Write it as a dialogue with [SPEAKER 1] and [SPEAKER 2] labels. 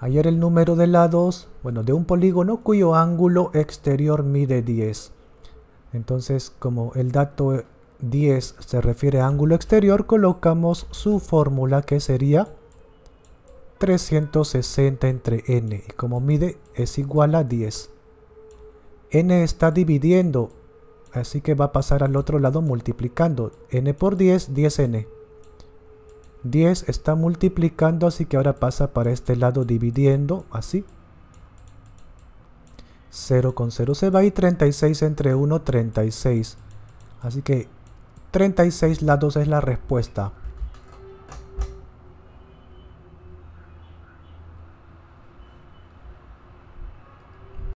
[SPEAKER 1] hallar el número de lados, bueno, de un polígono cuyo ángulo exterior mide 10. Entonces, como el dato 10 se refiere a ángulo exterior, colocamos su fórmula que sería 360 entre n. Y como mide es igual a 10. n está dividiendo, así que va a pasar al otro lado multiplicando n por 10, 10n. 10 está multiplicando, así que ahora pasa para este lado dividiendo, así. 0 con 0 se va y 36 entre 1, 36. Así que 36 lados es la respuesta.